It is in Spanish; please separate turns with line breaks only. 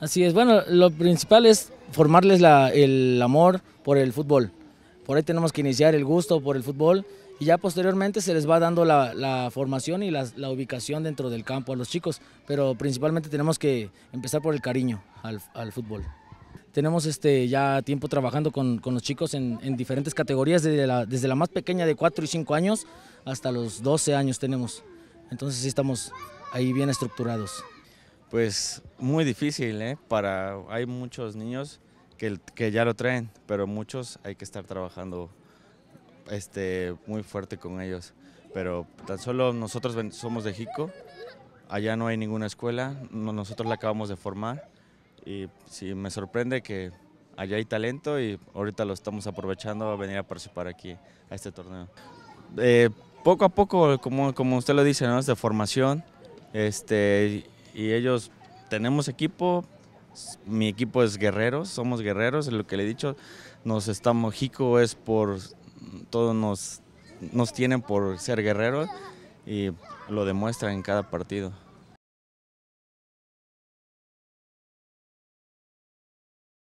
Así es, bueno, lo principal es formarles el amor por el fútbol. Por ahí tenemos que iniciar el gusto por el fútbol y ya posteriormente se les va dando la, formación y la, ubicación dentro del campo a los chicos, pero principalmente tenemos que empezar por el cariño al, fútbol. Tenemos este, ya tiempo trabajando con, los chicos en, diferentes categorías, desde la, desde la más pequeña de 4 y 5 años hasta los 12 años tenemos. Entonces sí estamos ahí bien estructurados.
Pues muy difícil, ¿eh? Para, hay muchos niños que, que, ya lo traen, pero muchos hay que estar trabajando este, muy fuerte con ellos. Pero tan solo nosotros somos de Jico, allá no hay ninguna escuela, nosotros la acabamos de formar y sí, me sorprende que allá hay talento y ahorita lo estamos aprovechando a venir a participar aquí a este torneo. Eh, poco a poco, como, como usted lo dice, ¿no? es de formación. Este, y ellos tenemos equipo. Mi equipo es guerreros, somos guerreros, lo que le he dicho. Nos estamos, Jico es por, todos nos, nos tienen por ser guerreros y lo demuestran en cada partido.